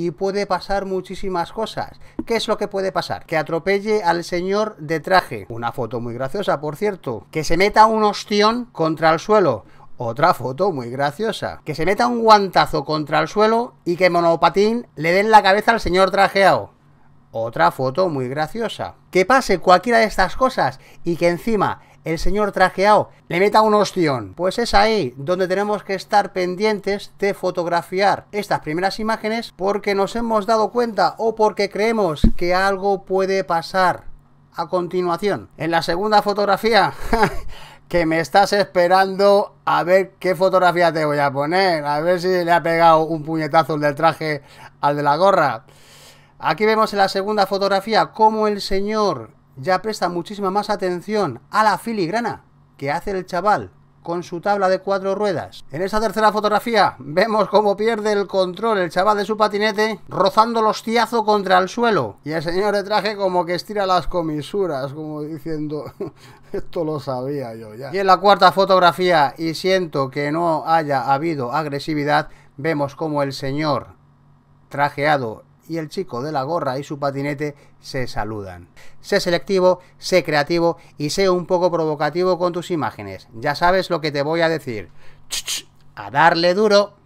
y puede pasar muchísimas cosas. ¿Qué es lo que puede pasar? Que atropelle al señor de traje. Una foto muy graciosa, por cierto. Que se meta un ostión contra el suelo. Otra foto muy graciosa. Que se meta un guantazo contra el suelo y que monopatín le den la cabeza al señor trajeado. Otra foto muy graciosa. Que pase cualquiera de estas cosas y que encima el señor trajeado le meta un ostión. Pues es ahí donde tenemos que estar pendientes de fotografiar estas primeras imágenes porque nos hemos dado cuenta o porque creemos que algo puede pasar a continuación. En la segunda fotografía... que me estás esperando a ver qué fotografía te voy a poner, a ver si le ha pegado un puñetazo el del traje al de la gorra. Aquí vemos en la segunda fotografía cómo el señor ya presta muchísima más atención a la filigrana que hace el chaval con su tabla de cuatro ruedas. En esta tercera fotografía vemos cómo pierde el control el chaval de su patinete rozando los hostiazo contra el suelo. Y el señor de traje como que estira las comisuras, como diciendo, esto lo sabía yo ya. Y en la cuarta fotografía, y siento que no haya habido agresividad, vemos cómo el señor trajeado y el chico de la gorra y su patinete se saludan. Sé selectivo, sé creativo y sé un poco provocativo con tus imágenes. Ya sabes lo que te voy a decir. A darle duro.